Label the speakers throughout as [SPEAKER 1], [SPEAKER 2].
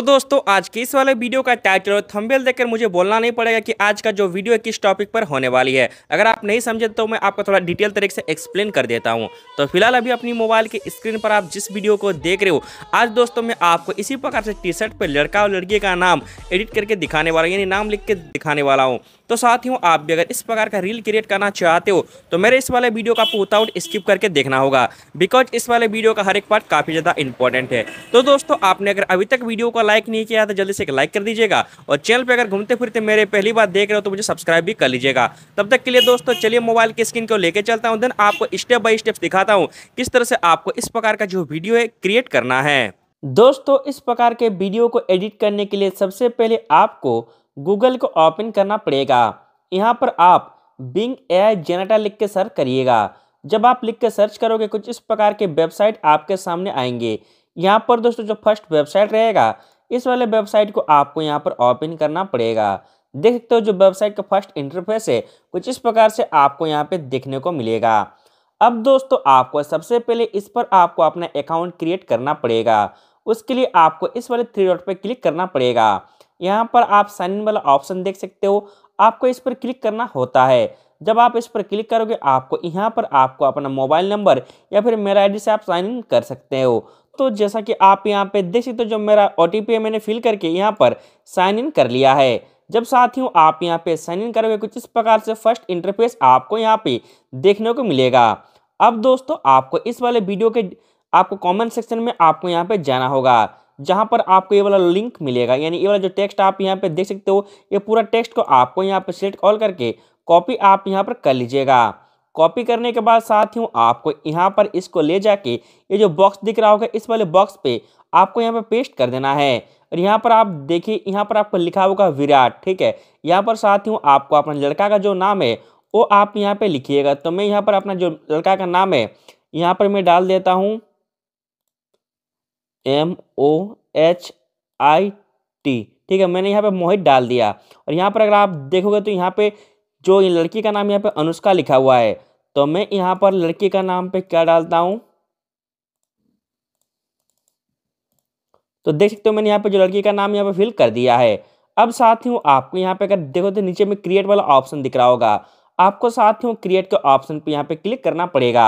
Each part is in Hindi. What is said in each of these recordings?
[SPEAKER 1] तो दोस्तों आज के इस वाले वीडियो का टाइटल और थंबनेल देखकर मुझे बोलना नहीं पड़ेगा कि आज का जो वीडियो है किस टॉपिक पर होने वाली है अगर आप नहीं समझे तो मैं आपको थोड़ा डिटेल तरीके से एक्सप्लेन कर देता हूँ तो फिलहाल अभी अपनी मोबाइल के स्क्रीन पर आप जिस वीडियो को देख रहे हो आज दोस्तों मैं आपको इसी प्रकार से टी शर्ट पर लड़का और लड़की का नाम एडिट करके दिखाने वाला यानी नाम लिख के दिखाने वाला हूँ तो साथ ही आप भी अगर इस प्रकार का रील क्रिएट करना चाहते हो तो मेरे इस वाले वीडियो का आपको विदाउट स्किप करके देखना होगा बिकॉज इस वाले वीडियो का हर एक पार्ट काफ़ी ज़्यादा इंपॉर्टेंट है तो दोस्तों आपने अगर अभी तक वीडियो को लाइक नहीं किया तो जल्दी से एक लाइक कर दीजिएगा और चैनल पर अगर घूमते फिरते मेरे पहली बार देख रहे हो तो मुझे सब्सक्राइब भी कर लीजिएगा तब तक के लिए दोस्तों चलिए मोबाइल की स्क्रीन को लेकर चलता हूँ देन आपको स्टेप बाई स्टेप दिखाता हूँ किस तरह से आपको इस प्रकार का जो वीडियो है क्रिएट करना है दोस्तों इस प्रकार के वीडियो को एडिट करने के लिए सबसे पहले आपको गूगल को ओपन करना पड़ेगा यहाँ पर आप बिंग ए जेनेटा लिख के सर्च करिएगा जब आप लिख के सर्च करोगे कुछ इस प्रकार के वेबसाइट आपके सामने आएंगे यहाँ पर दोस्तों जो फर्स्ट वेबसाइट रहेगा इस वाले वेबसाइट को आपको यहाँ पर ओपन करना पड़ेगा देख सकते हो जो वेबसाइट का फर्स्ट इंटरफेस है कुछ इस प्रकार से आपको यहाँ पे देखने को मिलेगा अब दोस्तों आपको सबसे पहले इस पर आपको अपना अकाउंट क्रिएट करना पड़ेगा उसके लिए आपको इस वाले थ्री डॉट पर क्लिक करना पड़ेगा यहाँ पर आप साइन इन वाला ऑप्शन देख सकते हो आपको इस पर क्लिक करना होता है जब आप इस पर क्लिक करोगे आपको यहाँ पर आपको अपना मोबाइल नंबर या फिर मेरा आईडी से आप साइन इन कर सकते हो दोस्तों जैसा कि आप यहाँ पे देख सकते हो जो मेरा ओ है मैंने फिल करके यहाँ पर साइन इन कर लिया है जब साथियों आप यहाँ पे साइन इन करोगे कुछ इस प्रकार से फर्स्ट इंटरफेस आपको यहाँ पे देखने को मिलेगा अब दोस्तों आपको इस वाले वीडियो के आपको कमेंट सेक्शन में आपको यहाँ पे जाना होगा जहाँ पर आपको ये वाला लिंक मिलेगा यानी ये वाला जो टेक्स्ट आप यहाँ पे देख सकते हो ये पूरा टेक्स्ट को आपको यहाँ पे सिलेक्ट ऑल करके कॉपी आप यहाँ पर कर लीजिएगा कॉपी करने के बाद साथियों आपको यहाँ पर इसको ले जाके ये जो बॉक्स दिख रहा होगा इस वाले बॉक्स पे आपको यहाँ पे पेस्ट कर देना है और यहाँ पर आप देखिए यहाँ पर आपको लिखा होगा विराट ठीक है यहाँ पर साथियों आपको अपना लड़का का जो नाम है वो आप यहाँ पर लिखिएगा तो मैं यहाँ पर अपना जो लड़का का नाम है यहाँ पर मैं डाल देता हूँ M O H I T ठीक है मैंने यहाँ पे मोहित डाल दिया और यहाँ पर अगर आप देखोगे तो यहाँ पे जो लड़की का नाम यहाँ पे अनुष्का लिखा हुआ है तो मैं यहाँ पर लड़के का नाम पे क्या डालता हूँ तो देख सकते हो मैंने यहाँ पे जो लड़की का नाम यहाँ पे फिल कर दिया है अब साथियों आपको यहाँ पे अगर देखो तो नीचे में क्रिएट वाला ऑप्शन दिख रहा होगा आपको साथियों क्रिएट के ऑप्शन पे यहाँ पे क्लिक करना पड़ेगा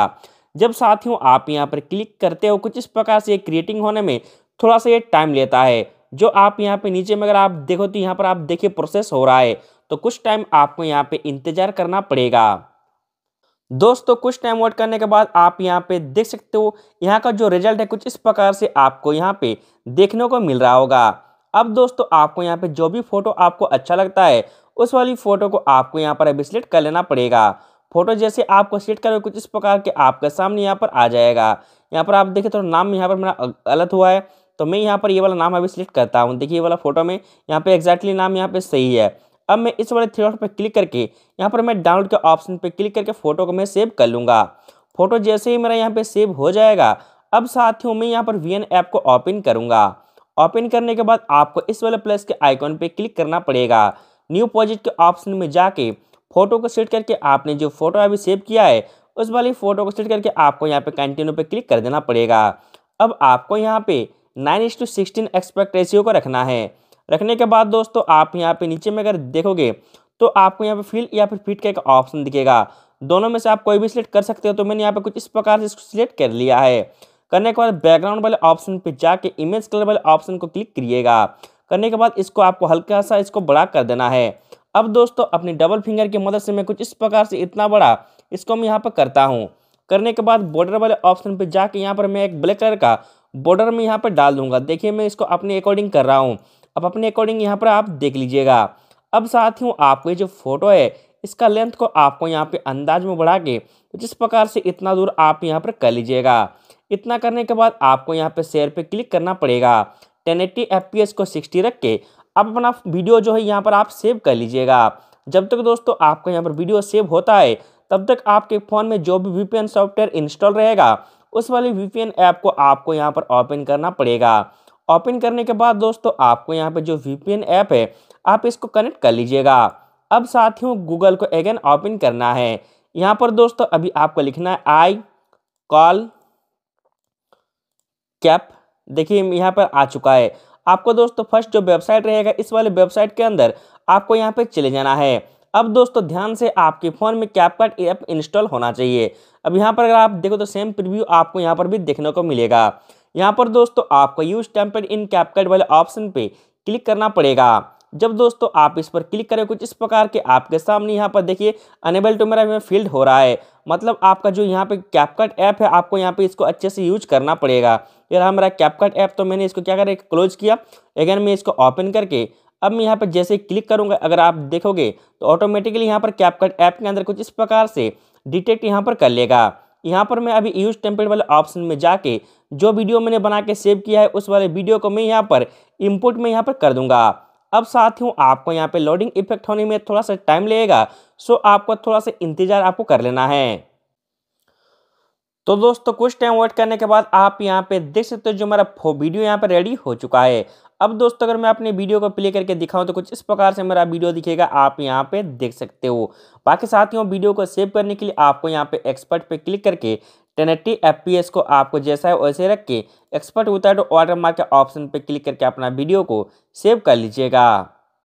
[SPEAKER 1] जब साथियों आप यहाँ पर क्लिक करते हो कुछ इस प्रकार से क्रिएटिंग होने में थोड़ा सा ये टाइम लेता है जो आप यहाँ पे नीचे में अगर आप देखो तो यहाँ पर आप देखिए प्रोसेस हो रहा है तो कुछ टाइम आपको यहाँ पे इंतजार करना पड़ेगा दोस्तों कुछ टाइम वेट करने के बाद आप यहाँ पे देख सकते हो यहाँ का जो रिजल्ट है कुछ इस प्रकार से आपको यहाँ पे देखने को मिल रहा होगा अब दोस्तों आपको यहाँ पे जो भी फोटो आपको अच्छा लगता है उस वाली फोटो को आपको यहाँ पर अभी सिलेक्ट कर लेना पड़ेगा फोटो जैसे आपको सिलेक्ट करोगे कुछ इस प्रकार के आपके सामने यहाँ पर आ जाएगा यहाँ पर आप देखिए तो नाम यहाँ पर मेरा गलत हुआ है तो मैं यहाँ पर ये वाला नाम अभी सिलेक्ट करता हूँ देखिए ये वाला फोटो में यहाँ पे एग्जैक्टली नाम यहाँ पे सही है अब मैं इस वाले थ्री डॉट पर क्लिक करके यहाँ पर मैं डाउनलोड के ऑप्शन पर क्लिक करके फ़ोटो को मैं सेव कर लूँगा फोटो जैसे ही मेरा यहाँ पर सेव हो जाएगा अब साथियों मैं यहाँ पर वी ऐप को ओपन करूँगा ओपन करने के बाद आपको इस वाले प्लस के आइकॉन पर क्लिक करना पड़ेगा न्यू प्रोजेक्ट के ऑप्शन में जाके फोटो को सेट करके आपने जो फोटो अभी सेव किया है उस वाली फ़ोटो को सेट करके आपको यहाँ पे कंटिन्यू पे क्लिक कर देना पड़ेगा अब आपको यहाँ पे नाइन इंस टू सिक्सटीन एक्सपेक्ट रेशियो को रखना है रखने के बाद दोस्तों आप यहाँ पे नीचे में अगर देखोगे तो आपको यहाँ पे फिल या फिर फिट का एक ऑप्शन दिखेगा दोनों में से आप कोई भी सिलेक्ट कर सकते हो तो मैंने यहाँ पे कुछ इस प्रकार से इसको सिलेक्ट कर लिया है करने के बाद बैकग्राउंड वाले ऑप्शन पे जाके इमेज कलर वाले ऑप्शन को क्लिक करिएगा करने के बाद इसको आपको हल्का सा इसको बड़ा कर देना है अब दोस्तों अपनी डबल फिंगर की मदद से मैं कुछ इस प्रकार से इतना बड़ा इसको मैं यहाँ पर करता हूँ करने के बाद बॉर्डर वाले ऑप्शन पर जाके यहाँ पर मैं एक ब्लैक कलर का बॉर्डर में यहाँ पर डाल दूंगा देखिए मैं इसको अपने अकॉर्डिंग कर रहा हूँ अब अपने अकॉर्डिंग यहाँ पर आप देख लीजिएगा अब साथियों आपके जो फोटो है इसका लेंथ को आपको यहाँ पे अंदाज में बढ़ा के तो जिस प्रकार से इतना दूर आप यहाँ पर कर लीजिएगा इतना करने के बाद आपको यहाँ पे शेयर पे क्लिक करना पड़ेगा 1080 एस को 60 रख के अब अपना वीडियो जो है यहाँ पर आप सेव कर लीजिएगा जब तक दोस्तों आपको यहाँ पर वीडियो सेव होता है तब तक आपके फ़ोन में जो भी वी सॉफ्टवेयर इंस्टॉल रहेगा उस वाले वी ऐप को आपको यहाँ पर ओपन करना पड़ेगा ओपन करने के बाद दोस्तों आपको यहाँ पे जो वी ऐप है आप इसको कनेक्ट कर लीजिएगा अब साथियों गूगल को अगेन ओपन करना है यहाँ पर दोस्तों अभी आपको लिखना है आई कॉल कैप देखिए यहाँ पर आ चुका है आपको दोस्तों फर्स्ट जो वेबसाइट रहेगा इस वाले वेबसाइट के अंदर आपको यहाँ पर चले जाना है अब दोस्तों ध्यान से आपके फ़ोन में कैपकट ऐप इंस्टॉल होना चाहिए अब यहाँ पर अगर आप देखो तो सेम प्रीव्यू आपको यहाँ पर भी देखने को मिलेगा यहाँ पर दोस्तों आपको यूज टेम्पलेट इन कैपकट वाले ऑप्शन पे क्लिक करना पड़ेगा जब दोस्तों आप इस पर क्लिक करें कुछ इस प्रकार के आपके सामने यहाँ पर देखिए अनेबल टू मेरा फील्ड हो रहा है मतलब आपका जो यहाँ पे कैपकट ऐप है आपको यहाँ पे इसको अच्छे से यूज करना पड़ेगा ये रहा मेरा कैपकट ऐप तो मैंने इसको क्या करें क्लोज किया अगेन मैं इसको ओपन करके अब मैं यहाँ पर जैसे क्लिक करूँगा अगर आप देखोगे तो ऑटोमेटिकली यहाँ पर कैपकट ऐप के अंदर कुछ इस प्रकार से डिटेक्ट यहाँ पर कर लेगा यहाँ पर मैं अभी यूज टेम्पलेट वाले ऑप्शन में जाके जो वीडियो मैंने बना के सेव किया है उस वाले वीडियो को मैं यहाँ पर इम्पोर्ट में यहाँ पर कर दूंगा अब साथियों आपको यहाँ पे लोडिंग इफेक्ट होने में थोड़ा सा टाइम लगेगा सो आपको थोड़ा सा इंतजार आपको कर लेना है तो दोस्तों कुछ टाइम वेट करने के बाद आप यहाँ पे देख सकते हो जो हमारा वीडियो यहाँ पे रेडी हो चुका है अब दोस्तों अगर मैं अपने वीडियो को प्ले करके दिखाऊं तो कुछ इस प्रकार से मेरा वीडियो दिखेगा आप यहाँ पे देख सकते हो बाकी साथियों वीडियो को सेव करने के लिए आपको यहाँ पे एक्सपर्ट पे क्लिक करके ten eighty F P S को आपको जैसा है वैसे रख के एक्सपर्ट विदाउट वाटर मार्क के ऑप्शन पर क्लिक करके अपना वीडियो को सेव कर लीजिएगा